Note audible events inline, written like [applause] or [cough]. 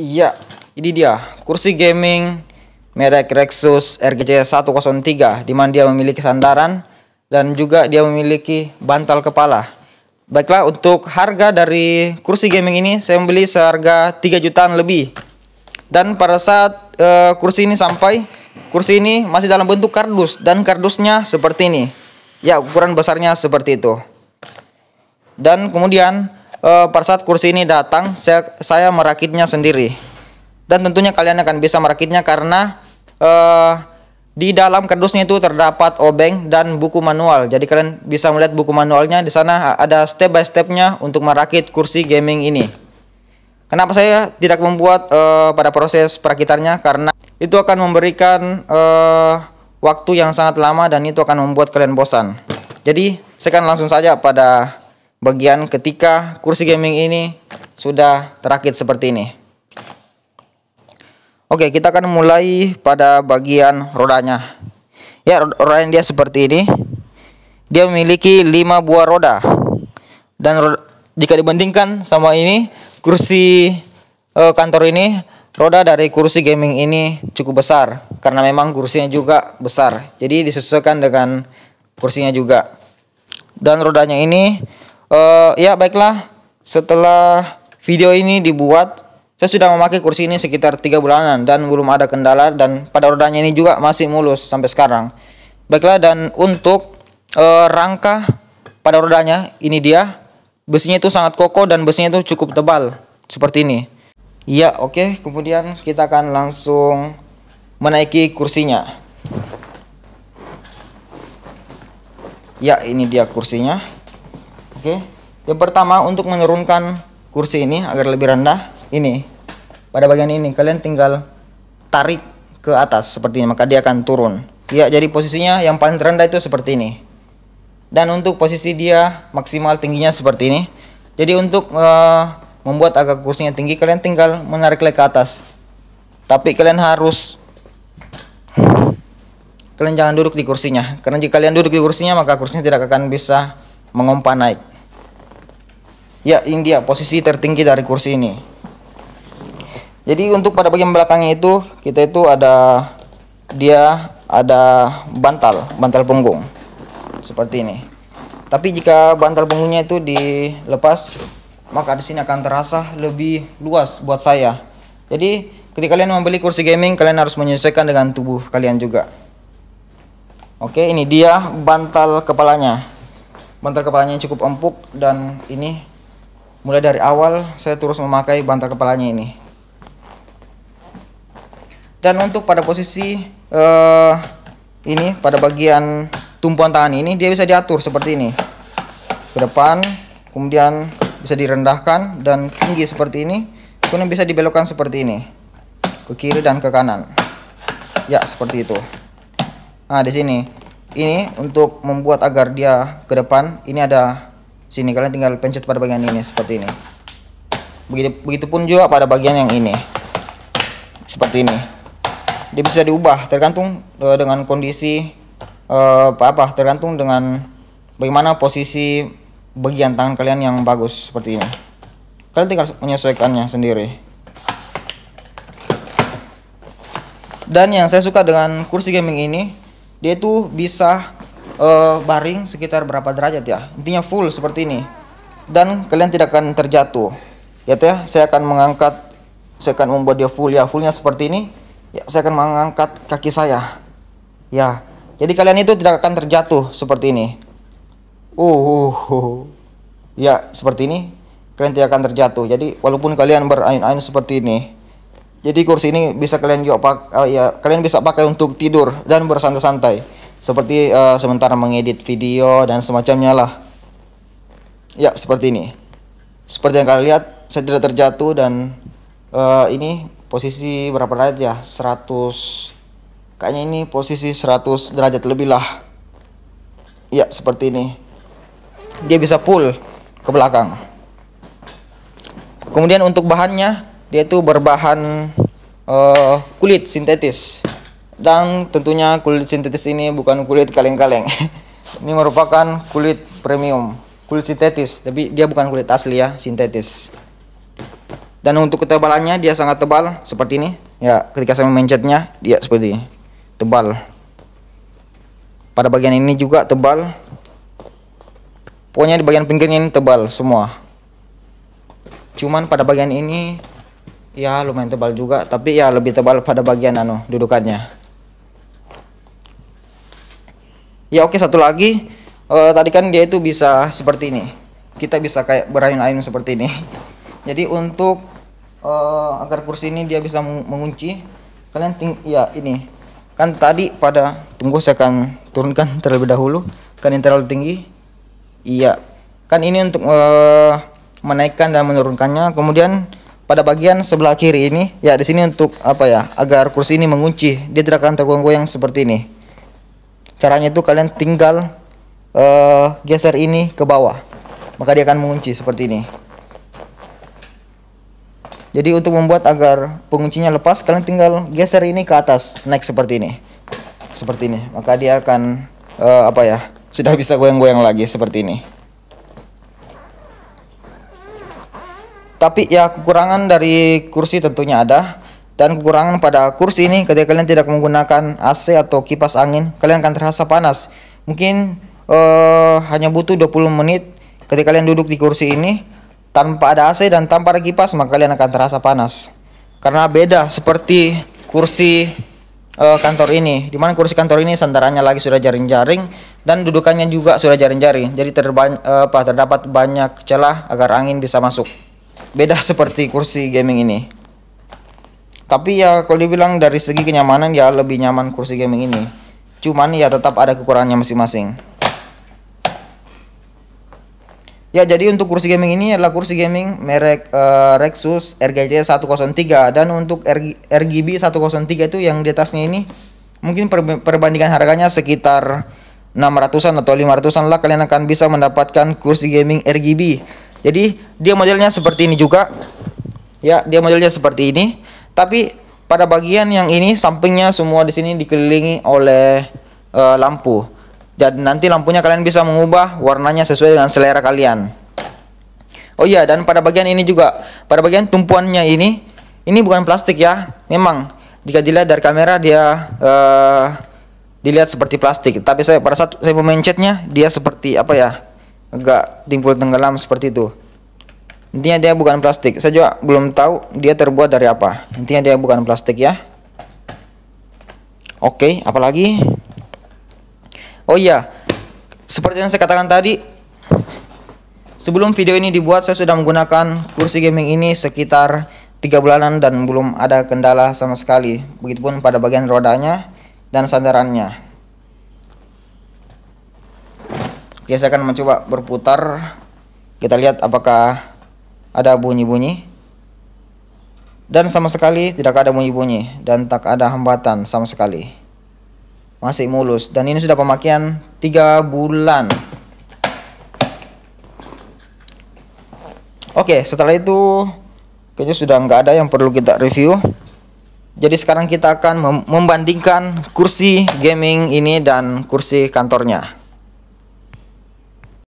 Iya, ini dia kursi gaming merek Rexus RGC 103 di mana dia memiliki sandaran dan juga dia memiliki bantal kepala. Baiklah untuk harga dari kursi gaming ini saya membeli seharga 3 jutaan lebih. Dan pada saat uh, kursi ini sampai, kursi ini masih dalam bentuk kardus dan kardusnya seperti ini. Ya, ukuran besarnya seperti itu. Dan kemudian uh, pada saat kursi ini datang saya saya merakitnya sendiri dan tentunya kalian akan bisa merakitnya karena uh, di dalam kardusnya itu terdapat obeng dan buku manual jadi kalian bisa melihat buku manualnya di sana ada step by stepnya untuk merakit kursi gaming ini kenapa saya tidak membuat uh, pada proses perakitannya karena itu akan memberikan uh, waktu yang sangat lama dan itu akan membuat kalian bosan jadi saya akan langsung saja pada bagian ketika kursi gaming ini sudah terakit seperti ini. Oke, kita akan mulai pada bagian rodanya. Ya, rodanya dia seperti ini. Dia memiliki 5 buah roda. Dan roda, jika dibandingkan sama ini, kursi eh, kantor ini, roda dari kursi gaming ini cukup besar karena memang kursinya juga besar. Jadi disesuaikan dengan kursinya juga. Dan rodanya ini uh, ya baiklah setelah video ini dibuat saya sudah memakai kursi ini sekitar tiga bulanan dan belum ada kendala dan pada rodanya ini juga masih mulus sampai sekarang. Baiklah dan untuk uh, rangka pada rodanya ini dia besinya itu sangat kokoh dan besinya itu cukup tebal seperti ini. Ya oke okay. kemudian kita akan langsung menaiki kursinya. Ya ini dia kursinya. Oke. Okay. Yang pertama untuk menurunkan kursi ini agar lebih rendah, ini pada bagian ini kalian tinggal tarik ke atas seperti ini maka dia akan turun. Ya, jadi posisinya yang paling rendah itu seperti ini. Dan untuk posisi dia maksimal tingginya seperti ini. Jadi untuk uh, membuat agak kursinya tinggi kalian tinggal menarik ke atas. Tapi kalian harus kalian jangan duduk di kursinya karena jika kalian duduk di kursinya maka kursinya tidak akan bisa mengompa naik ya ini posisi tertinggi dari kursi ini jadi untuk pada bagian belakangnya itu kita itu ada dia ada bantal bantal punggung seperti ini tapi jika bantal punggungnya itu dilepas maka di sini akan terasa lebih luas buat saya jadi ketika kalian membeli kursi gaming kalian harus menyesuaikan dengan tubuh kalian juga oke ini dia bantal kepalanya bantal kepalanya cukup empuk dan ini Mulai dari awal saya terus memakai bantal kepalanya ini. Dan untuk pada posisi uh, ini pada bagian tumpuan tangan ini dia bisa diatur seperti ini. Ke depan, kemudian bisa direndahkan dan tinggi seperti ini. Kemudian bisa dibelokkan seperti ini. Ke kiri dan ke kanan. Ya, seperti itu. Nah, di sini ini untuk membuat agar dia ke depan ini ada sini kalian tinggal pencet pada bagian ini seperti ini begitu begitupun juga pada bagian yang ini seperti ini dia bisa diubah tergantung uh, dengan kondisi uh, apa apa tergantung dengan bagaimana posisi bagian tangan kalian yang bagus seperti ini kalian tinggal menyesuaikannya sendiri dan yang saya suka dengan kursi gaming ini dia tuh bisa uh, baring sekitar berapa derajat ya intinya full seperti ini dan kalian tidak akan terjatuh ya Teh? saya akan mengangkat saya akan membuat dia full ya fullnya seperti ini ya saya akan mengangkat kaki saya ya jadi kalian itu tidak akan terjatuh seperti ini uh, uh, uh. ya seperti ini kalian tidak akan terjatuh jadi walaupun kalian berayun ain seperti ini jadi kursi ini bisa kalian juga pak uh, ya kalian bisa pakai untuk tidur dan bersantai-santai seperti uh, sementara mengedit video dan semacamnya lah. Ya, seperti ini. Seperti yang kalian lihat, saya tidak terjatuh dan uh, ini posisi berapa derajat ya? 100 kayaknya ini posisi 100 derajat lebih lah. Ya, seperti ini. Dia bisa pull ke belakang. Kemudian untuk bahannya, dia itu berbahan uh, kulit sintetis dan tentunya kulit sintetis ini bukan kulit kaleng-kaleng. [laughs] ini merupakan kulit premium, kulit sintetis, tapi dia bukan kulit asli ya, sintetis. Dan untuk ketebalannya dia sangat tebal seperti ini. Ya, ketika saya memencetnya dia seperti ini. Tebal. Pada bagian ini juga tebal. Pokoknya di bagian pinggirnya ini tebal semua. Cuman pada bagian ini ya lumayan tebal juga, tapi ya lebih tebal pada bagian anu dudukannya. ya oke satu lagi uh, tadi kan dia itu bisa seperti ini kita bisa kayak berayun-ayun seperti ini [laughs] jadi untuk uh, agar kursi ini dia bisa mengunci kalian ting ya ini kan tadi pada tunggu saya akan turunkan [laughs] terlebih dahulu kan ini terlalu tinggi iya kan ini untuk uh, menaikkan dan menurunkannya kemudian pada bagian sebelah kiri ini ya di sini untuk apa ya agar kursi ini mengunci dia tidak akan tergoyang-goyang seperti ini caranya itu kalian tinggal uh, geser ini ke bawah maka dia akan mengunci seperti ini jadi untuk membuat agar penguncinya lepas kalian tinggal geser ini ke atas naik seperti ini seperti ini maka dia akan uh, apa ya sudah bisa goyang-goyang lagi seperti ini tapi ya kekurangan dari kursi tentunya ada dan kekurangan pada kursi ini ketika kalian tidak menggunakan AC atau kipas angin kalian akan terasa panas mungkin uh, hanya butuh 20 menit ketika kalian duduk di kursi ini tanpa ada AC dan tanpa ada kipas maka kalian akan terasa panas karena beda seperti kursi uh, kantor ini dimana kursi kantor ini sandarannya lagi sudah jaring-jaring dan dudukannya juga sudah jaring-jaring jadi eh, terdapat banyak celah agar angin bisa masuk beda seperti kursi gaming ini tapi ya kalau dibilang dari segi kenyamanan ya lebih nyaman kursi gaming ini cuman ya tetap ada kekurangannya masing-masing ya jadi untuk kursi gaming ini adalah kursi gaming merek uh, Rexus RGC 103 dan untuk RG, RGB 103 itu yang di atasnya ini mungkin per, perbandingan harganya sekitar 600-an atau 500-an lah kalian akan bisa mendapatkan kursi gaming RGB jadi dia modelnya seperti ini juga ya dia modelnya seperti ini tapi pada bagian yang ini sampingnya semua di sini dikelilingi oleh e, lampu. Dan nanti lampunya kalian bisa mengubah warnanya sesuai dengan selera kalian. Oh iya, dan pada bagian ini juga, pada bagian tumpuannya ini, ini bukan plastik ya. Memang jika dilihat dari kamera dia uh, dilihat seperti plastik, tapi saya pada saat saya memencetnya dia seperti apa ya? agak timbul tenggelam seperti itu. Intinya dia bukan plastik. Saya juga belum tahu dia terbuat dari apa. Intinya dia bukan plastik ya. Oke, apalagi? Oh iya, seperti yang saya katakan tadi, sebelum video ini dibuat saya sudah menggunakan kursi gaming ini sekitar tiga bulanan dan belum ada kendala sama sekali. Begitupun pada bagian rodanya dan sandarannya. Oke, saya akan mencoba berputar. Kita lihat apakah ada bunyi-bunyi dan sama sekali tidak ada bunyi-bunyi dan tak ada hambatan sama sekali masih mulus dan ini sudah pemakaian tiga bulan oke setelah itu kayaknya sudah nggak ada yang perlu kita review jadi sekarang kita akan membandingkan kursi gaming ini dan kursi kantornya